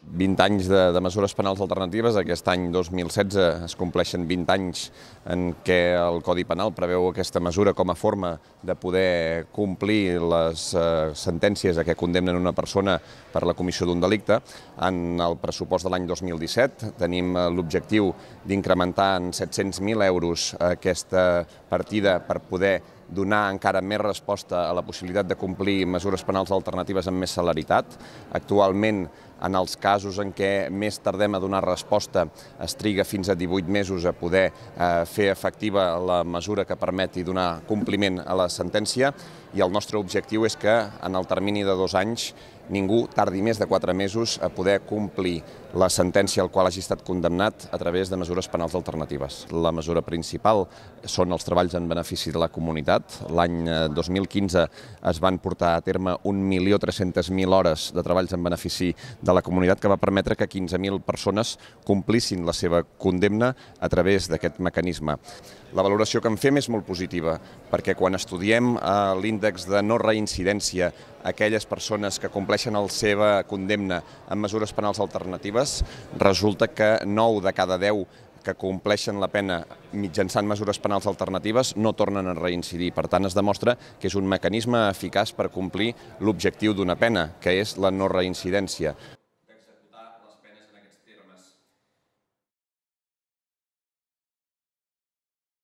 20 anys de, de mesures penals alternatives. Aquest any 2016 es compleixen 20 anys en què el Codi Penal preveu aquesta mesura com a forma de poder complir les eh, sentències a què condemnen una persona per la comissió d'un delicte. En el pressupost de l'any 2017 tenim eh, l'objectiu d'incrementar en 700.000 euros aquesta partida per poder donar encara més resposta a la possibilitat de complir mesures penals alternatives amb més celeritat. Actualment en els casos en què més tardem a donar resposta, es triga fins a 18 mesos a poder eh, fer efectiva la mesura que permeti donar compliment a la sentència i el nostre objectiu és que en el termini de dos anys ningú tardi més de quatre mesos a poder complir la sentència al qual hagi estat condemnat a través de mesures penals alternatives. La mesura principal són els treballs en benefici de la comunitat. L'any 2015 eh, es van portar a terme 1.300.000 hores de treballs en benefici de la comunitat que va permetre que 15.000 persones complissin la seva condemna a través d'aquest mecanisme. La valoració que en fem és molt positiva, perquè quan estudiem eh, l'índex de no reincidència aquelles persones que compleixen la seva condemna amb mesures penals alternatives, resulta que 9 de cada 10 que compleixen la pena mitjançant mesures penals alternatives no tornen a reincidir. Per tant, es demostra que és un mecanisme eficaç per complir l'objectiu d'una pena, que és la no reincidència.